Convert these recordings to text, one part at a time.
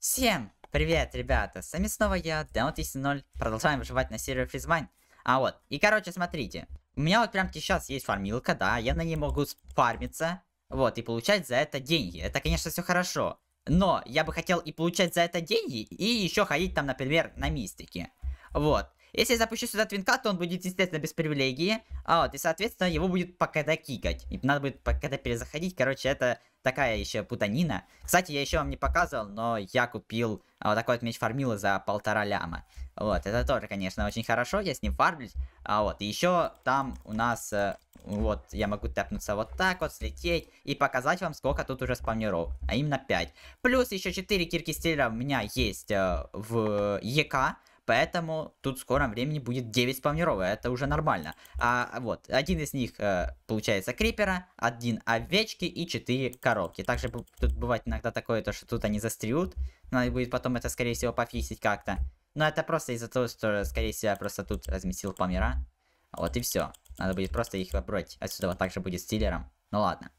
Всем привет, ребята! С вами снова я, Down30. Продолжаем выживать на сервере Фризмайн. А вот, и короче, смотрите. У меня вот прям сейчас есть фармилка, да, я на ней могу фармиться. Вот, и получать за это деньги. Это, конечно, все хорошо. Но я бы хотел и получать за это деньги, и еще ходить там, например, на мистике. Вот. Если я запущу сюда твинка, то он будет, естественно, без привилегии. А вот, и, соответственно, его будет по кикать. И надо будет по перезаходить. Короче, это такая еще путанина. Кстати, я еще вам не показывал, но я купил а, вот такой вот меч фармила за полтора ляма. Вот, это тоже, конечно, очень хорошо, я с ним фармлюсь. А вот, и еще там у нас, э, вот, я могу тэпнуться вот так вот, слететь и показать вам, сколько тут уже спавнеров, а именно 5. Плюс еще 4 кирки стиля у меня есть э, в ЕК, Поэтому тут в скором времени будет 9 спавнеров, это уже нормально. А, а вот, один из них э, получается крипера, один овечки и 4 коробки. Также тут бывает иногда такое, то, что тут они застряют, надо будет потом это, скорее всего, пофиксить как-то. Но это просто из-за того, что, скорее всего, я просто тут разместил помера. Вот и все. Надо будет просто их выбрать. Отсюда вот также будет стилером. Ну ладно.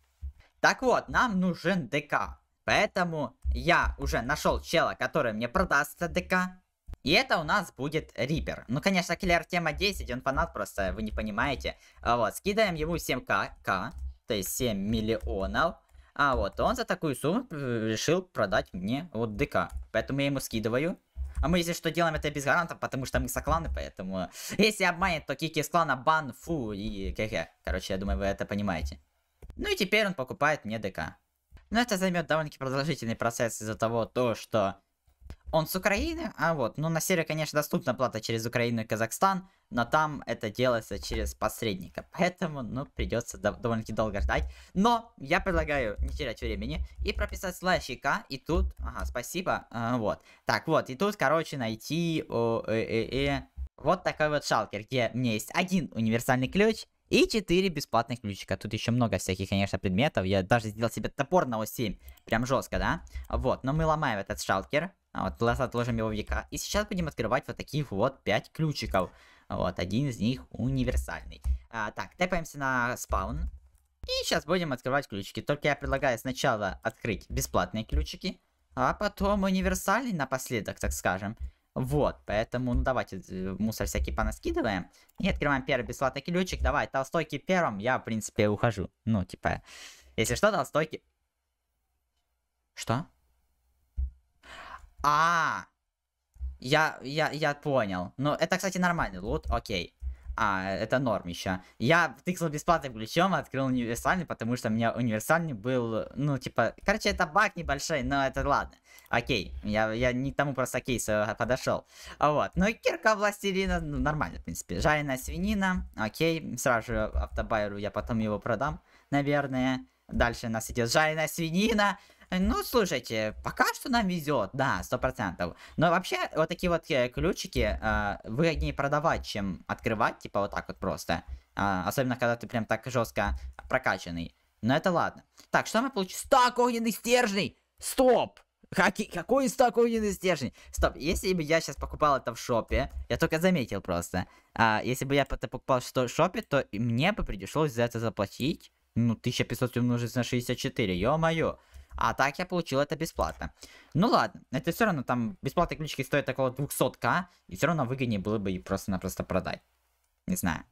Так вот, нам нужен ДК. Поэтому я уже нашел чела, который мне продаст ДК. И это у нас будет Рипер. Ну, конечно, киллер тема 10, он фанат просто, вы не понимаете. А вот, скидаем ему 7к, к, то есть 7 миллионов. А вот, он за такую сумму решил продать мне вот ДК. Поэтому я ему скидываю. А мы, если что, делаем это без гаранта, потому что мы сокланы, поэтому... Если обманет, то кики с клана бан, фу и кх. Короче, я думаю, вы это понимаете. Ну и теперь он покупает мне ДК. Но это займет довольно-таки продолжительный процесс из-за того, то, что он с Украины, а вот, ну на севере, конечно, доступна плата через Украину и Казахстан, но там это делается через посредника, поэтому, ну, придется дов довольно-таки долго ждать. Но я предлагаю не терять времени и прописать слайщика, и тут, ага, спасибо, а, вот. Так, вот, и тут, короче, найти, о, э, э, э, вот такой вот шалкер, где мне есть один универсальный ключ, и четыре бесплатных ключика. Тут еще много всяких, конечно, предметов. Я даже сделал себе топор на 7. Прям жестко, да? Вот, но мы ломаем этот шалкер. А вот, просто отложим его в яка. И сейчас будем открывать вот таких вот 5 ключиков. Вот, один из них универсальный. А, так, тэпаемся на спаун. И сейчас будем открывать ключики. Только я предлагаю сначала открыть бесплатные ключики, а потом универсальный напоследок, так скажем. Вот, поэтому, ну, давайте э, мусор всякий понаскидываем. И открываем первый бесплатный ключик. Давай, толстойки первым, я, в принципе, ухожу. Ну, типа, если что, толстойки... Что? А, я, я, я понял. Но ну, это, кстати, нормальный лут, окей. А, это норм еще. Я тыкнул бесплатным ключом, открыл универсальный, потому что у меня универсальный был, ну, типа... Короче, это баг небольшой, но это ладно. Окей, я, я не к тому просто кейсу а, подошел. А вот, ну и кирка властелина, ну, нормально, в принципе. Жареная свинина, окей, сразу же автобайеру я потом его продам, наверное. Дальше у нас идет жареная свинина, Э, ну, слушайте, пока что нам везет, да, сто процентов. Но вообще, вот такие вот э, ключики э, а, выгоднее продавать, чем открывать, типа вот так вот просто. Э, особенно, когда ты прям так жестко прокачанный. Но это ладно. Так, что мы получили? Стак огненных стержней! Стоп! Какие, какой стак огненных стержней? Стоп, если бы я сейчас покупал это в шопе, я только заметил просто. А, если бы я это покупал в шопе, то мне бы пришлось за это заплатить. Ну, 1500 умножить на 64, ё-моё. А так я получил это бесплатно. Ну ладно, это все равно там бесплатные ключики стоят около 200к. И все равно выгоднее было бы их просто-напросто продать. Не знаю.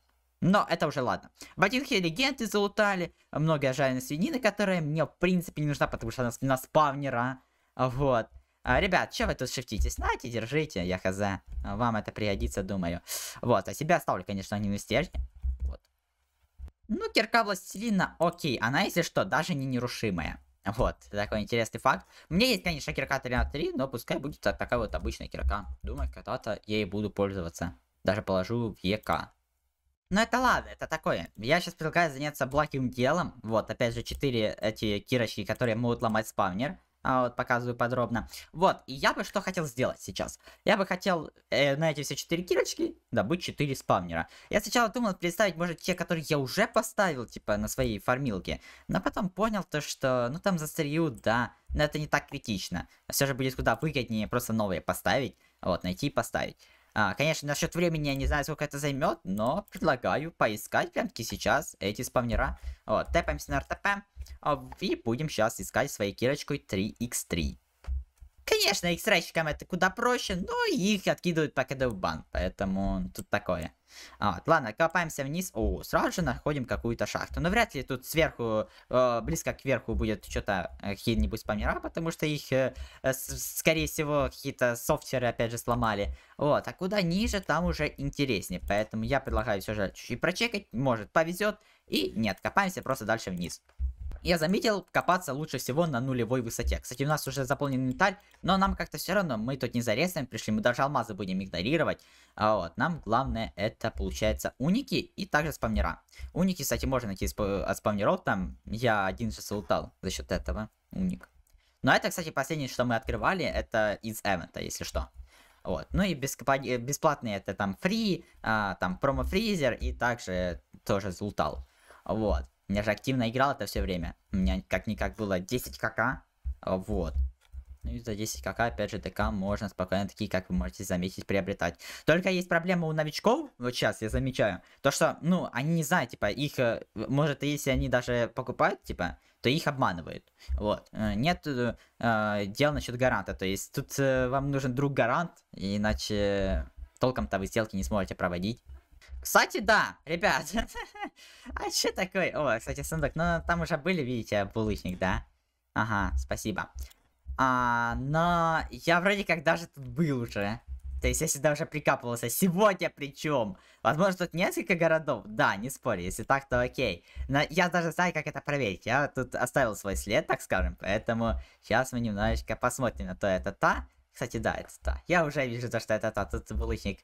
Но это уже ладно. Ботинки легенды залутали. Много жареной свинины, которая мне в принципе не нужна, потому что она спина спавнера. Вот. А, ребят, что вы тут шифтите, Знаете, держите, я хз. Вам это пригодится, думаю. Вот, а себя оставлю, конечно, не на стержне. Вот. Ну, кирка властелина, окей. Она, если что, даже не нерушимая. Вот, такой интересный факт. Мне есть, конечно, кирка 3 на 3, но пускай будет такая вот обычная кирка. Думаю, когда-то я и буду пользоваться. Даже положу в ЕК. Но это ладно, это такое. Я сейчас предлагаю заняться благим делом. Вот, опять же, 4 эти кирочки, которые могут ломать спавнер. А вот показываю подробно. Вот, и я бы что хотел сделать сейчас. Я бы хотел э, на эти все 4 кирочки добыть 4 спавнера. Я сначала думал представить, может, те, которые я уже поставил, типа, на своей фармилке. Но потом понял то, что, ну, там застреют, да. Но это не так критично. Все же будет куда выгоднее просто новые поставить. Вот, найти и поставить. А, конечно, насчет времени я не знаю, сколько это займет, но предлагаю поискать прям-таки сейчас эти спавнера. Вот, тэпаемся на РТП. А, и будем сейчас искать своей кирочкой 3x3. Конечно, x райчикам это куда проще, но их откидывают по КД в бан, поэтому тут такое. А, вот, ладно, копаемся вниз. О, сразу же находим какую-то шахту. Но вряд ли тут сверху, э, близко к верху будет что-то, э, какие-нибудь спамера, потому что их, э, э скорее всего, какие-то софтеры опять же сломали. Вот, а куда ниже, там уже интереснее. Поэтому я предлагаю все же чуть-чуть прочекать, может повезет. И нет, копаемся просто дальше вниз. Я заметил, копаться лучше всего на нулевой высоте. Кстати, у нас уже заполнен инвентарь, но нам как-то все равно, мы тут не зарезаем, пришли, мы даже алмазы будем игнорировать. А вот, нам главное это, получается, уники и также спавнера. Уники, кстати, можно найти от спавнеров, там я один сейчас лутал за счет этого, уник. Но ну, а это, кстати, последнее, что мы открывали, это из эвента, если что. Вот. Ну и э, бесплатные это там фри, а, там промо-фризер и также тоже лутал. Вот. Я же активно играл это все время. У меня как-никак было 10 кк. А, вот. Ну и за 10 кк, опять же, ДК можно спокойно такие, как вы можете заметить, приобретать. Только есть проблема у новичков, вот сейчас я замечаю, то что, ну, они не знают, типа, их, э, может, если они даже покупают, типа, то их обманывают. Вот. Э, нет э, э дел насчет гаранта, то есть тут э, вам нужен друг гарант, иначе толком-то вы сделки не сможете проводить. Кстати, да, ребят. а что такое? О, кстати, сундук. Ну, там уже были, видите, булычник, да? Ага, спасибо. А, но я вроде как даже тут был уже. То есть я сюда уже прикапывался. Сегодня причем. Возможно, тут несколько городов. Да, не спорю. Если так, то окей. Но я даже знаю, как это проверить. Я тут оставил свой след, так скажем. Поэтому сейчас мы немножечко посмотрим на то, это та. Кстати, да, это та. Я уже вижу то, что это та. Тут булыжник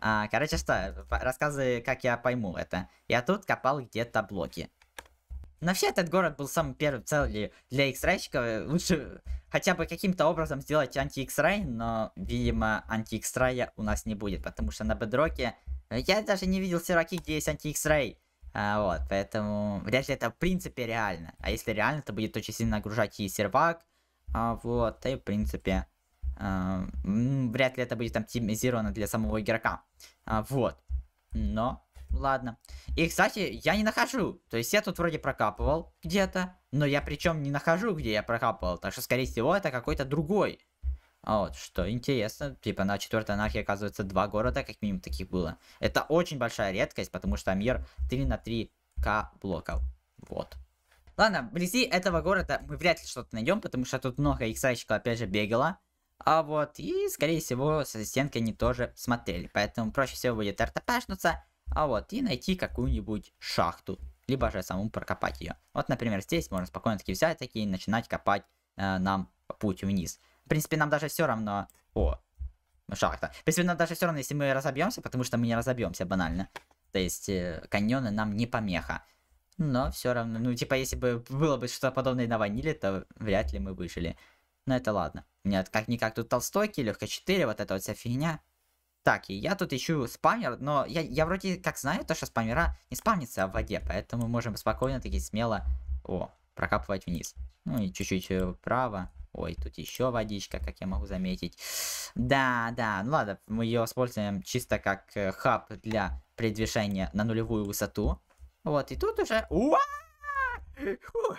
а, короче, что, рассказы, как я пойму это. Я тут копал где-то блоки. Но вообще этот город был самым первым целью для X-райщиков. Лучше хотя бы каким-то образом сделать анти x ray но, видимо, анти x ray у нас не будет, потому что на бедроке э, я даже не видел серваки, где есть анти x ray А, вот, поэтому вряд ли это в принципе реально. А если реально, то будет очень сильно нагружать и сервак. А, вот, и в принципе а, вряд ли это будет оптимизировано для самого игрока. А, вот. Но, ладно. И, кстати, я не нахожу. То есть я тут вроде прокапывал где-то. Но я причем не нахожу, где я прокапывал. Так что, скорее всего, это какой-то другой. А вот, что интересно, типа на четвертой анархии, оказывается, два города, как минимум, таких было. Это очень большая редкость, потому что мир 3 на 3к блоков. Вот. Ладно, вблизи этого города мы вряд ли что-то найдем, потому что тут много иксайчиков опять же бегало. А вот, и, скорее всего, с ассистенткой они тоже смотрели. Поэтому проще всего будет артопашнуться, а вот, и найти какую-нибудь шахту. Либо же самому прокопать ее. Вот, например, здесь можно спокойно таки взять такие и начинать копать э, нам путь вниз. В принципе, нам даже все равно... О, шахта. В принципе, нам даже все равно, если мы разобьемся, потому что мы не разобьемся банально. То есть, э, каньоны нам не помеха. Но все равно, ну, типа, если бы было бы что-то подобное на ваниле, то вряд ли мы выжили. Но ну, это ладно. Нет, как-никак тут толстойки, легко 4, вот эта вот вся фигня. Так, и я тут ищу спамер, но я, я вроде как знаю то, что спамера не спавнится в воде, поэтому можем спокойно таки смело, о, прокапывать вниз. Ну и чуть-чуть э, вправо. Ой, тут еще водичка, как я могу заметить. Да, да, ну ладно, мы ее используем чисто как э, хаб для передвижения на нулевую высоту. Вот, и тут уже... Уа! Фух.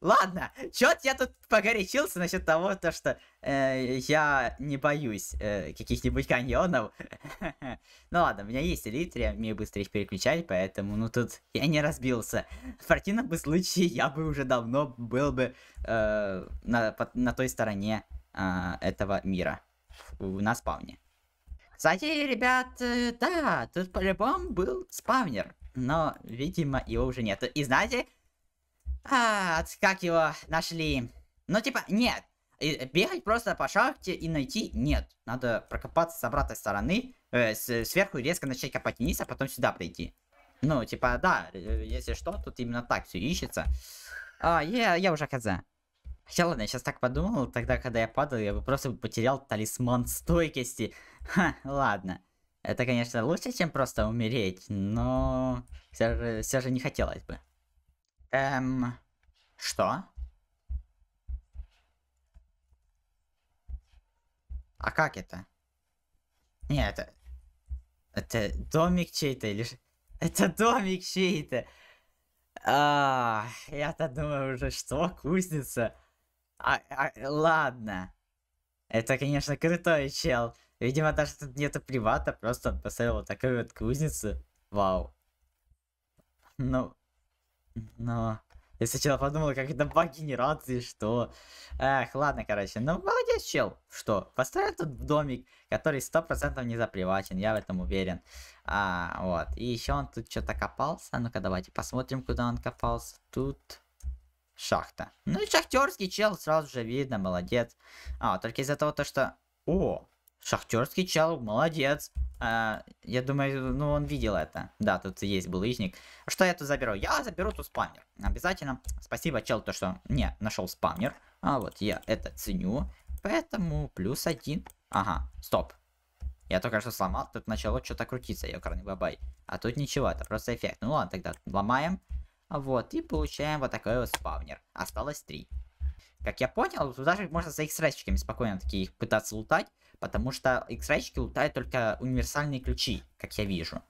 Ладно, чё то я тут погорячился насчет того, то, что э, я не боюсь э, каких-нибудь каньонов. ну ладно, у меня есть элитрия, мне быстро их переключать, поэтому, ну тут я не разбился. В противном бы случае я бы уже давно был бы э, на, под, на той стороне э, этого мира, на спавне. Кстати, ребят, э, да, тут по-любому был спавнер, но, видимо, его уже нет. И знаете, а, как его нашли? Ну, типа, нет. И бегать просто по шахте и найти нет. Надо прокопаться с обратной стороны, э, с, сверху резко начать копать вниз, а потом сюда прийти. Ну, типа, да, э, если что, тут именно так все ищется. А, я, я уже хз. Хотя ладно, я сейчас так подумал, тогда, когда я падал, я бы просто потерял талисман стойкости. Ха, ладно. Это, конечно, лучше, чем просто умереть, но все же, все же не хотелось бы. Эм, что? А как это? Нет, это... Это домик чей-то или... Это домик чей-то. А, я-то думаю уже, что кузница. А, а, ладно. Это, конечно, крутой чел. Видимо, даже тут нету привата, просто он поставил вот такую вот кузницу. Вау. Ну, но... Я сначала подумал, как это по генерации, что... Эх, ладно, короче. Ну, молодец, чел. Что, построил тут домик, который сто процентов не запривачен, я в этом уверен. А, вот. И еще он тут что-то копался. А ну-ка, давайте посмотрим, куда он копался. Тут... Шахта. Ну, и шахтерский чел, сразу же видно, молодец. А, только из-за того, то, что... О, Шахтерский чел, молодец. А, я думаю, ну он видел это. Да, тут есть булыжник. Что я тут заберу? Я заберу тут спамнер. Обязательно. Спасибо, чел, то что не нашел спамнер. А вот я это ценю. Поэтому плюс один. Ага, стоп. Я только что сломал, тут начало что-то крутиться, ёкарный бабай. А тут ничего, это просто эффект. Ну ладно, тогда ломаем. Вот, и получаем вот такой вот спавнер. Осталось три. Как я понял, туда же можно за их срезчиками спокойно такие пытаться лутать. Потому что X-райчики лутают только универсальные ключи, как я вижу.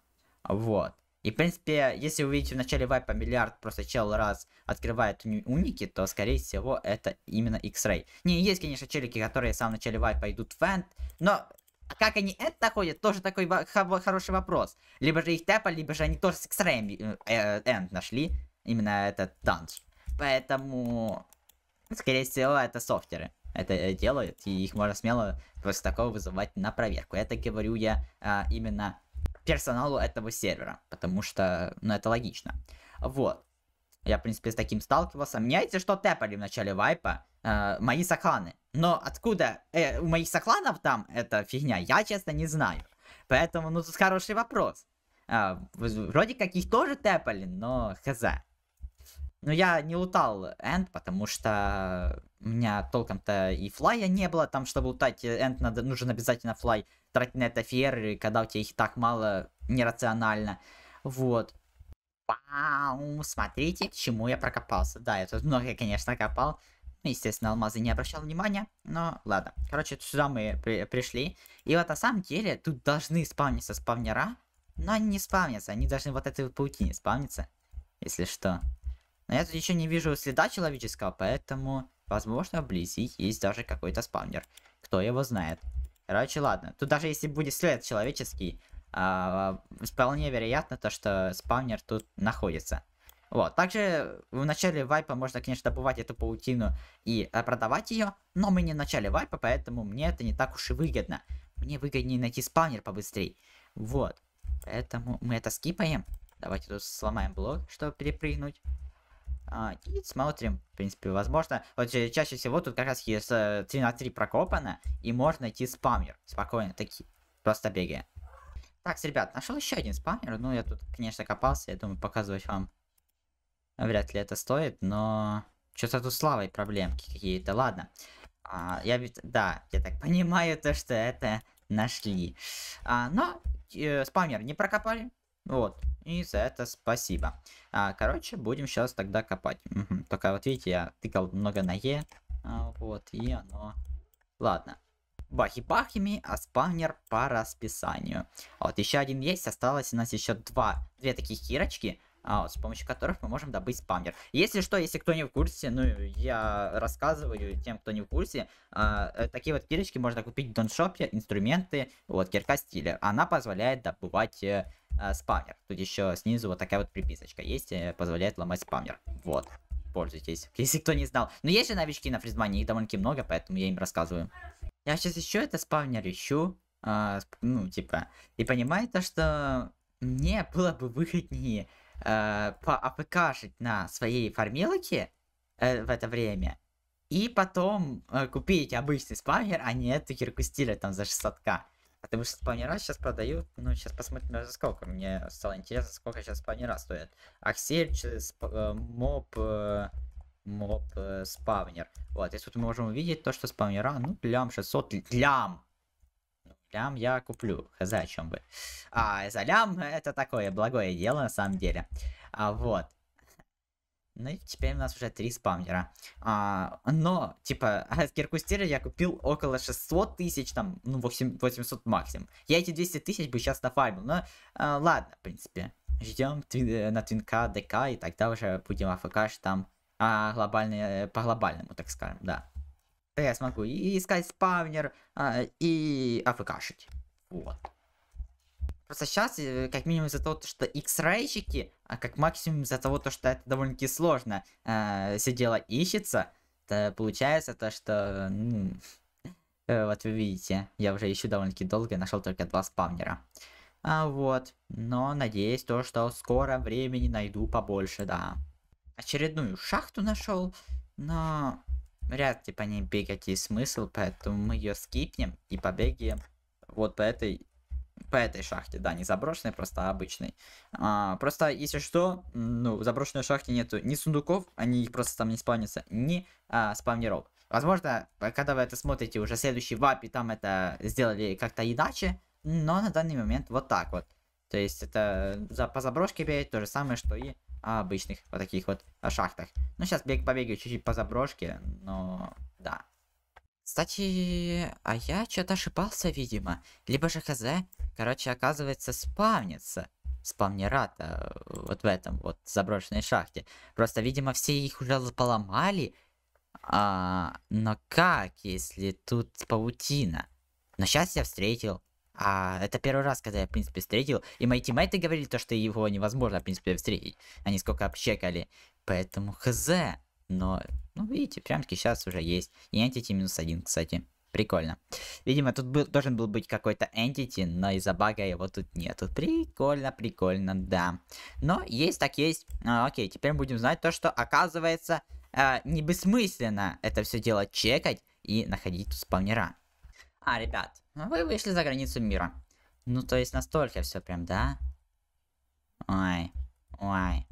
Вот. И, в принципе, если увидите в начале вайпа миллиард просто чел раз открывает уни уники, то, скорее всего, это именно X-Ray. Не, есть, конечно, челики, которые в самом начале вайпа идут в энд, но а как они это находят, тоже такой хороший вопрос. Либо же их тэпа, либо же они тоже с X-Ray э, э, энд нашли, именно этот танц. Поэтому, скорее всего, это софтеры это э, делают, и их можно смело после такого вызывать на проверку. Это говорю я а, именно персоналу этого сервера, потому что, ну, это логично. Вот. Я, в принципе, с таким сталкивался. Меня, если что, тэпали в начале вайпа э, мои сокланы. Но откуда э, у моих сокланов там эта фигня, я, честно, не знаю. Поэтому, ну, тут хороший вопрос. Э, вроде как их тоже тэпали, но хз. Но я не лутал Энд, потому что у меня толком-то и флая не было. Там, чтобы лутать Энд, надо, нужен обязательно флай. Тратить на это фееры, когда у тебя их так мало, нерационально. Вот. Пау, смотрите, к чему я прокопался. Да, я тут много, конечно, копал. Ну, естественно, алмазы не обращал внимания, но ладно. Короче, сюда мы при пришли. И вот на самом деле тут должны спавниться спавнера, но они не спавнятся. Они должны вот этой паутине спавниться, если что. Но я тут еще не вижу следа человеческого, поэтому, возможно, вблизи есть даже какой-то спавнер. Кто его знает. Короче, ладно. Тут даже если будет след человеческий, а, вполне вероятно то, что спавнер тут находится. Вот, также в начале вайпа можно, конечно, добывать эту паутину и э, продавать ее, но мы не в начале вайпа, поэтому мне это не так уж и выгодно. Мне выгоднее найти спавнер побыстрее. Вот, поэтому мы это скипаем. Давайте тут сломаем блок, чтобы перепрыгнуть. А, и смотрим, в принципе, возможно. Вот чаще всего тут как раз есть 3 э, на 3 прокопано, и можно найти спамер. Спокойно, такие. Просто бегая. Так, ребят, нашел еще один спамер. Ну, я тут, конечно, копался. Я думаю, показывать вам вряд ли это стоит, но... Что-то тут с проблемки какие-то. Ладно. А, я ведь... Да, я так понимаю то, что это нашли. А, но э, спамер не прокопали. Вот. И за это спасибо. А, короче, будем сейчас тогда копать. Угу. Только вот видите, я тыкал много на Е. А, вот, и оно... Ладно. Бахи-бахими, а спавнер по расписанию. А вот еще один есть, осталось у нас еще два, две таких кирочки а, вот, с помощью которых мы можем добыть спамер Если что, если кто не в курсе, ну, я рассказываю тем, кто не в курсе, а, э, такие вот кирочки можно купить в доншопе, инструменты, вот, кирка стиля. Она позволяет добывать а, э, э, спамнер. Тут еще снизу вот такая вот приписочка есть, позволяет ломать спамер Вот, пользуйтесь, если кто не знал. Но есть же новички на фризмане, их довольно-таки много, поэтому я им рассказываю. Я сейчас еще это спавнер ищу, а, ну, типа, и понимаю то, что мне было бы выгоднее Э, по поапкашить на своей фармилке э, в это время, и потом э, купить обычный спаммер, а не эту кирку стиля там за 600к. Потому что спаммера сейчас продают, ну сейчас посмотрим за сколько. Мне стало интересно, сколько сейчас спаммера стоит. Аксель, сп, э, моб, э, моб э, спавнер. Вот, если тут мы можем увидеть то, что спавнера, ну, лям 600, лям! Лям, я куплю. Хз, о чем бы. А, за лям это такое благое дело, на самом деле. А, вот. Ну и теперь у нас уже три спамнера. А, но, типа, от Киркустира я купил около 600 тысяч, там, ну, 800 максимум. Я эти 200 тысяч бы сейчас нафармил, но а, ладно, в принципе. Ждем твин, э, на твинка ДК, и тогда уже будем афкш там а, глобальные, э, по глобальному, так скажем, да то я смогу и искать спавнер, а, и АФКшить. Вот. Просто сейчас, э, как минимум из-за того, что X-райщики, а как максимум из-за того, что это довольно-таки сложно э, а, все дело ищется, то получается то, что... Ну, вот вы видите, я уже ищу довольно-таки долго, и нашел только два спавнера. А вот, но надеюсь то, что в скором времени найду побольше, да. Очередную шахту нашел, но ряд типа не бегать есть смысл, поэтому мы ее скипнем и побегаем вот по этой по этой шахте, да, не заброшенной, просто обычной. А, просто, если что, ну, в заброшенной шахте нету ни сундуков, они их просто там не спавнятся, ни а, спавнеров. Возможно, когда вы это смотрите, уже следующий вапи там это сделали как-то иначе, но на данный момент вот так вот. То есть это за, по заброшке бегать то же самое, что и а, обычных вот таких вот э, шахтах. Ну, сейчас бег побегаю чуть-чуть по заброшке, но да. Кстати, а я что-то ошибался, видимо. Либо же хз, короче, оказывается, спавнится спавнерата э, вот в этом вот заброшенной шахте. Просто, видимо, все их уже поломали. А, но как, если тут паутина? Но сейчас я встретил а это первый раз, когда я, в принципе, встретил. И мои тиммейты говорили то, что его невозможно, в принципе, встретить. Они сколько обчекали. Поэтому хз. Но, ну, видите, прям сейчас уже есть. И Entity минус один, кстати. Прикольно. Видимо, тут был, должен был быть какой-то entity, но из-за бага его тут нету. Прикольно, прикольно, да. Но есть так есть. А, окей, теперь будем знать то, что оказывается э, а, не бессмысленно это все дело чекать и находить тут спавнера. А, ребят, ну вы вышли за границу мира. Ну, то есть настолько все прям, да? Ой, ой.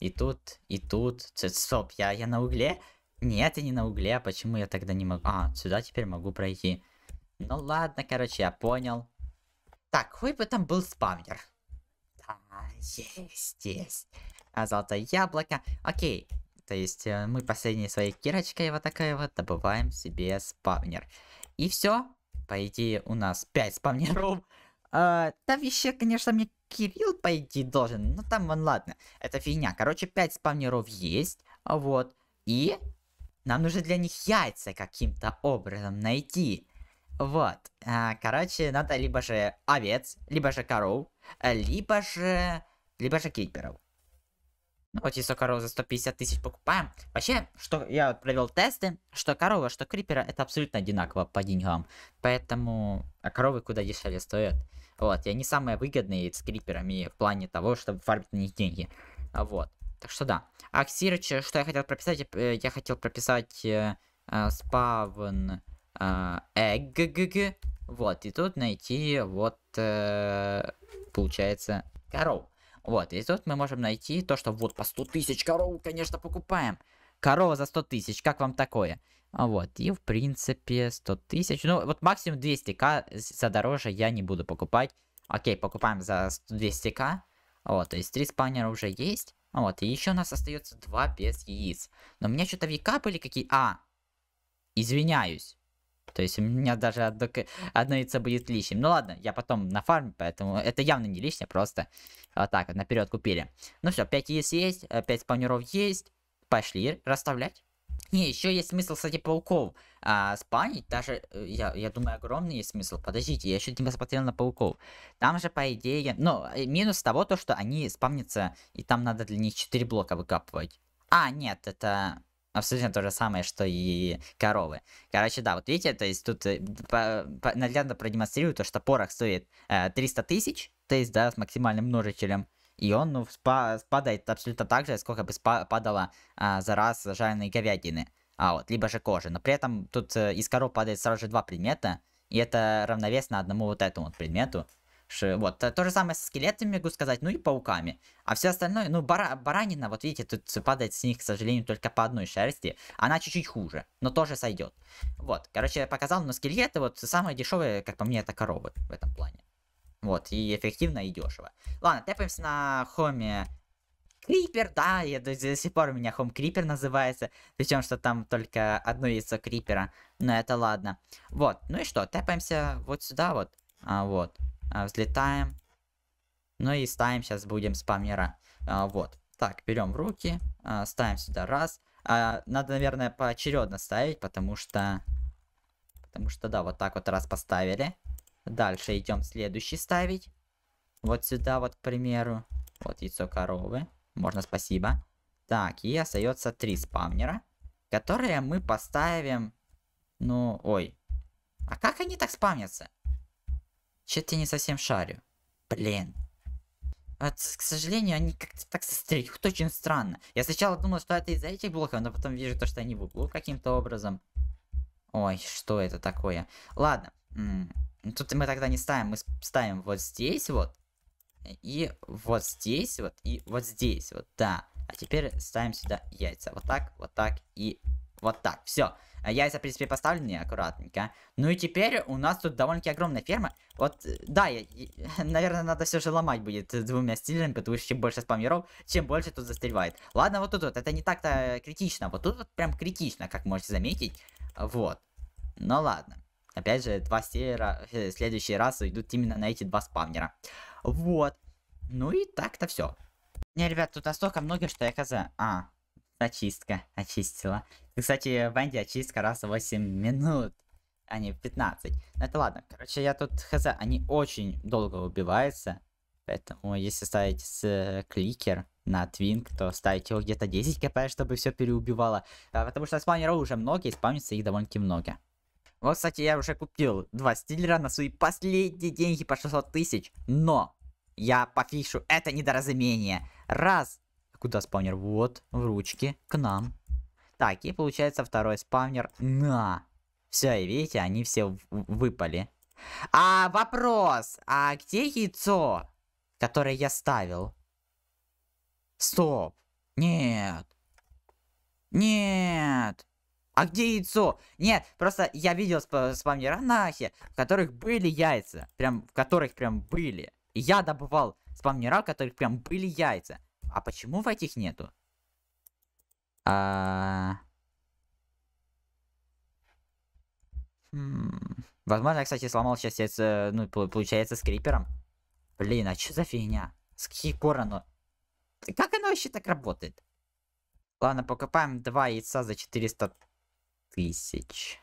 И тут, и тут. Стоп, я, я на угле? Нет, я не на угле, а почему я тогда не могу... А, сюда теперь могу пройти. Ну ладно, короче, я понял. Так, хуй бы там был спавнер. Да, есть, есть. А золотое яблоко. Окей, то есть э, мы последней своей кирочкой вот такой вот добываем себе спавнер. И все. По идее, у нас 5 спавнеров. А, там еще, конечно, мне Кирилл, пойти должен. Но там, он, ладно. Это фигня. Короче, 5 спавнеров есть. А вот. И нам нужно для них яйца каким-то образом найти. Вот. А, короче, надо либо же овец, либо же коров, либо же... Либо же кейперов. Ну, вот если корову за 150 тысяч покупаем. Вообще, что я провел тесты, что корова, что крипера, это абсолютно одинаково по деньгам. Поэтому а коровы куда дешевле стоят. Вот, и они самые выгодные с криперами в плане того, чтобы фармить на них деньги. Вот, так что да. А Ксирыч, что я хотел прописать? Э, я хотел прописать э, э, спавн э, эггг. Вот, и тут найти вот, получается, коров. Вот, и тут мы можем найти то, что вот по 100 тысяч корову, конечно, покупаем. Корова за 100 тысяч, как вам такое? А вот, и в принципе 100 тысяч, ну вот максимум 200к, за дороже я не буду покупать. Окей, покупаем за 200к, вот, то есть 3 спайнера уже есть. Вот, и еще у нас остается 2 без яиц. Но у меня что-то века были какие... А, извиняюсь. То есть у меня даже одно, одно яйцо будет лишним. Ну ладно, я потом на фарме, поэтому это явно не лишнее, просто вот так вот наперед купили. Ну все, 5 яиц есть, 5 э, спавнеров есть. Пошли расставлять. Не, еще есть смысл, кстати, пауков а, спанить. Даже, э, я, я думаю, огромный есть смысл. Подождите, я еще не посмотрел на пауков. Там же, по идее... Ну, минус того, то, что они спавнятся, и там надо для них 4 блока выкапывать. А, нет, это абсолютно то же самое, что и коровы. Короче, да, вот видите, то есть тут э, по, по, наглядно продемонстрирую то, что порох стоит э, 300 тысяч, то есть, да, с максимальным множителем, и он ну, спа, падает абсолютно так же, сколько бы спа, падало э, а, за раз жареной говядины, а вот, либо же кожи. Но при этом тут э, из коров падает сразу же два предмета, и это равновесно одному вот этому вот предмету. Вот. То же самое со скелетами, могу сказать, ну и пауками. А все остальное, ну, бара, баранина, вот видите, тут падает с них, к сожалению, только по одной шерсти. Она чуть-чуть хуже, но тоже сойдет. Вот, короче, я показал, но скелеты, вот, самые дешевые, как по мне, это коровы в этом плане. Вот, и эффективно, и дешево. Ладно, тэпаемся на хоме Крипер, да, я до, до сих пор у меня хом крипер называется, причем что там только одно яйцо Крипера, но это ладно. Вот, ну и что, тэпаемся вот сюда вот, а, вот, а, взлетаем. Ну и ставим, сейчас будем спаммера. А, вот. Так, берем в руки, а, ставим сюда раз. Надо, наверное, поочередно ставить, потому что... Потому что, да, вот так вот раз поставили. Дальше идем следующий ставить. Вот сюда вот, к примеру. Вот яйцо коровы. Можно, спасибо. Так, и остается три спамнера, которые мы поставим... Ну, ой. А как они так спамятся? Что-то я не совсем шарю. Блин. Вот, к сожалению, они как-то так сострелись. Очень странно. Я сначала думал, что это из-за этих блоков, но потом вижу то, что они в углу каким-то образом. Ой, что это такое? Ладно. Ну тут мы тогда не ставим. Мы ставим вот здесь вот. И вот здесь вот. И вот здесь вот. Да. А теперь ставим сюда яйца. Вот так, вот так и вот так. Все. Э, Яйца, в принципе, поставлены аккуратненько. Ну и теперь у нас тут довольно-таки огромная ферма. Вот, э, да, я, я, наверное, надо все же ломать будет двумя стилями, потому что чем больше спамеров, чем больше тут застревает. Ладно, вот тут вот, это не так-то критично. Вот тут вот прям критично, как можете заметить. Вот. Ну ладно. Опять же, два стиллера э, в следующий раз идут именно на эти два спавнера. Вот. Ну и так-то все. Не, ребят, тут настолько много, что я хз. А, очистка, очистила. Кстати, Венди очистка раз 8 минут, а не 15. Но ну, это ладно. Короче, я тут хз, они очень долго убиваются. Поэтому, если ставить с э, кликер на твинг, то ставить его где-то 10 кп, чтобы все переубивало. А, потому что спавнеров уже много, и спавнится их довольно-таки много. Вот, кстати, я уже купил два стиллера на свои последние деньги по 600 тысяч, но я пофишу это недоразумение. Раз. Куда спавнер? Вот, в ручке, к нам. Так, и получается второй спавнер. На! Все, и видите, они все выпали. А, вопрос. А где яйцо, которое я ставил? Стоп. Нет. Нет. А где яйцо? Нет, просто я видел сп спавнера нахи, в которых были яйца. Прям, в которых прям были. я добывал спавнера, в которых прям были яйца. А почему в этих нету? А... Хм... Возможно, я, кстати, сломал сейчас яйца, ну, получается, с крипером. Блин, а что за фигня? С каких пор оно? Как оно вообще так работает? Ладно, покупаем два яйца за 400 тысяч.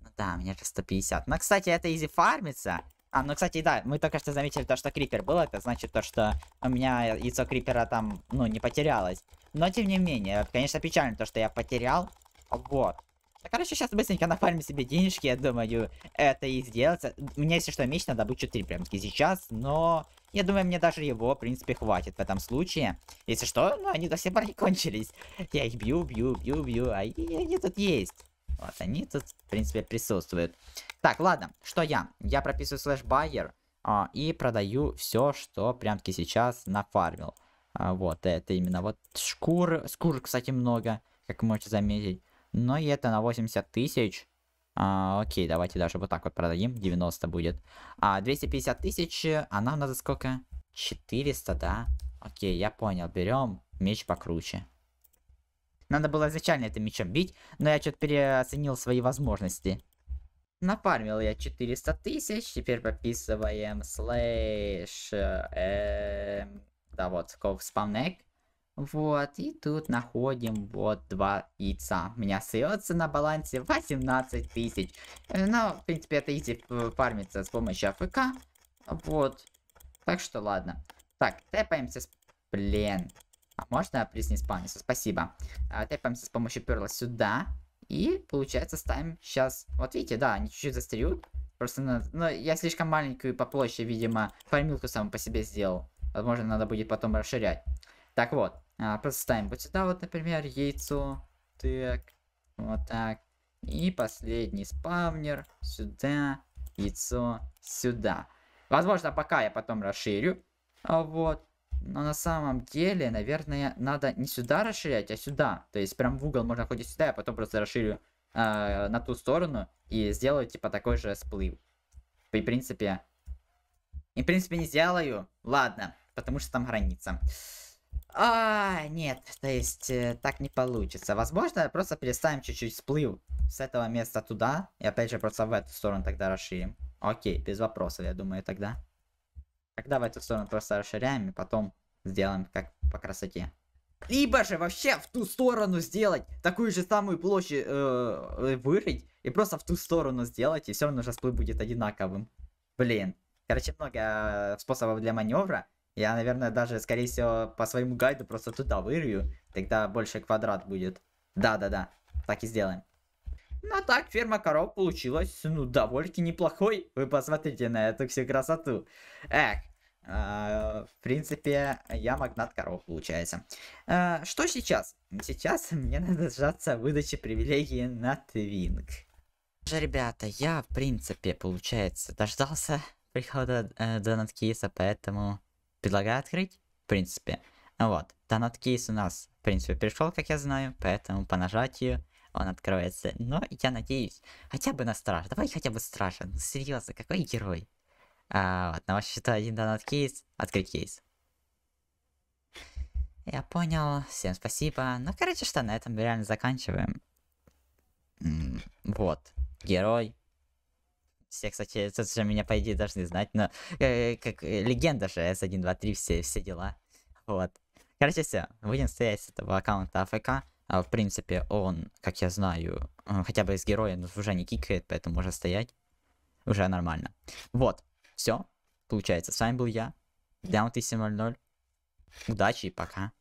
Ну да, мне же 150. Но, кстати, это изи фармится. А, ну, кстати, да, мы только что заметили то, что крипер был, это значит то, что у меня яйцо крипера там, ну, не потерялось. Но, тем не менее, конечно, печально то, что я потерял. Вот. Так, короче, сейчас быстренько нафармим себе денежки, я думаю, это и сделается. Мне, если что, меч надо будет 3 прям сейчас, но... Я думаю, мне даже его, в принципе, хватит в этом случае. Если что, ну, они до сих пор не кончились. Я их бью, бью, бью, бью, а они тут есть. Вот, они тут, в принципе, присутствуют. Так, ладно, что я? Я прописываю слэш-байер а, и продаю все, что прям-таки сейчас нафармил. А, вот, это именно вот шкуры, Шкур, кстати, много, как можете заметить. Но и это на 80 тысяч. А, окей, давайте даже вот так вот продадим. 90 будет. А 250 тысяч, она у нас сколько? 400, да? Окей, я понял. Берем меч покруче. Надо было изначально этим мечом бить, но я что-то переоценил свои возможности. Нафармил я 400 тысяч, теперь подписываем слэш... Эм, да вот, ков спамнек. Вот, и тут находим вот два яйца. У меня остается на балансе 18 тысяч. Э, ну, в принципе, это изи фармится с помощью АФК. Вот. Так что ладно. Так, тэпаемся с... Блин. Можно не спауниться? Спасибо. А, Тэпаемся с помощью перла сюда. И, получается, ставим сейчас... Вот видите, да, они чуть-чуть застряют. Просто надо... Но ну, я слишком маленькую по площади, видимо, фармилку сам по себе сделал. Возможно, надо будет потом расширять. Так вот, а, просто ставим вот сюда вот, например, яйцо. Так, вот так. И последний спавнер сюда, яйцо сюда. Возможно, пока я потом расширю. А вот но на самом деле, наверное, надо не сюда расширять, а сюда. То есть прям в угол можно ходить сюда, я а потом просто расширю э, на ту сторону и сделаю типа такой же сплив. И, в принципе... И в принципе не сделаю. Ладно, потому что там граница. А, нет, то есть э, так не получится. Возможно, просто переставим чуть-чуть сплив с этого места туда. И опять же просто в эту сторону тогда расширим. Окей, без вопросов, я думаю, тогда. Тогда в эту сторону просто расширяем и потом сделаем как по красоте. Либо же вообще в ту сторону сделать, такую же самую площадь э, э вырыть и просто в ту сторону сделать, и все равно же сплыв будет одинаковым. Блин. Короче, много э, способов для маневра. Я, наверное, даже, скорее всего, по своему гайду просто туда вырью. Тогда больше квадрат будет. Да-да-да. Так и сделаем. Ну а так, ферма коров получилась, ну, довольно-таки неплохой. Вы посмотрите на эту всю красоту. Эх, а, в принципе, я магнат коров, получается. А, что сейчас? Сейчас мне надо сжаться выдачи привилегии на Твинг. Же, Ребята, я, в принципе, получается, дождался прихода э, донат-кейса, поэтому предлагаю открыть, в принципе. Вот, донат-кейс у нас, в принципе, пришел, как я знаю, поэтому по нажатию он открывается. Но я надеюсь, хотя бы на страж, давай хотя бы стража, ну серьезно, какой герой? А, вот, на ваш счету один донат кейс. Открыть а кейс. Я понял. Всем спасибо. Ну, короче, что, на этом реально заканчиваем. Вот. Герой. Все, кстати, тут же меня, по идее, должны знать, но э, как э, легенда же S123, все, все дела. Вот. Короче, все, будем стоять с этого аккаунта АФК. А, в принципе, он, как я знаю, э, хотя бы из героя уже не кикает, поэтому можно стоять. Уже нормально. Вот. Все, получается, с вами был я, Down 700. Удачи и пока.